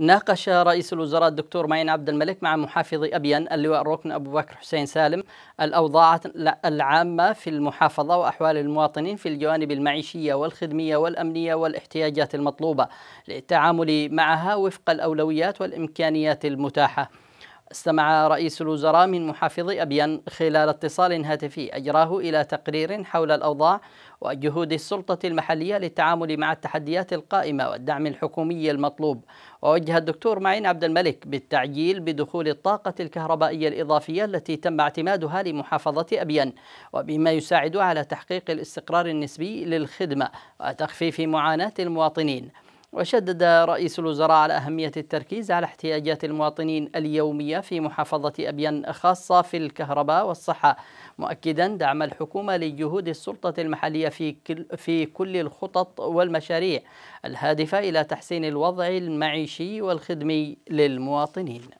ناقش رئيس الوزراء الدكتور معين عبد الملك مع محافظ أبيان اللواء الركن أبو بكر حسين سالم الأوضاع العامة في المحافظة وأحوال المواطنين في الجوانب المعيشية والخدمية والأمنية والاحتياجات المطلوبة للتعامل معها وفق الأولويات والإمكانيات المتاحة استمع رئيس الوزراء من محافظ أبيان خلال اتصال هاتفي أجراه إلى تقرير حول الأوضاع وجهود السلطة المحلية للتعامل مع التحديات القائمة والدعم الحكومي المطلوب ووجه الدكتور معين عبد الملك بالتعجيل بدخول الطاقة الكهربائية الإضافية التي تم اعتمادها لمحافظة أبيان وبما يساعد على تحقيق الاستقرار النسبي للخدمة وتخفيف معاناة المواطنين وشدد رئيس الوزراء على أهمية التركيز على احتياجات المواطنين اليومية في محافظة أبين خاصة في الكهرباء والصحة مؤكدا دعم الحكومة لجهود السلطة المحلية في كل, في كل الخطط والمشاريع الهادفة إلى تحسين الوضع المعيشي والخدمي للمواطنين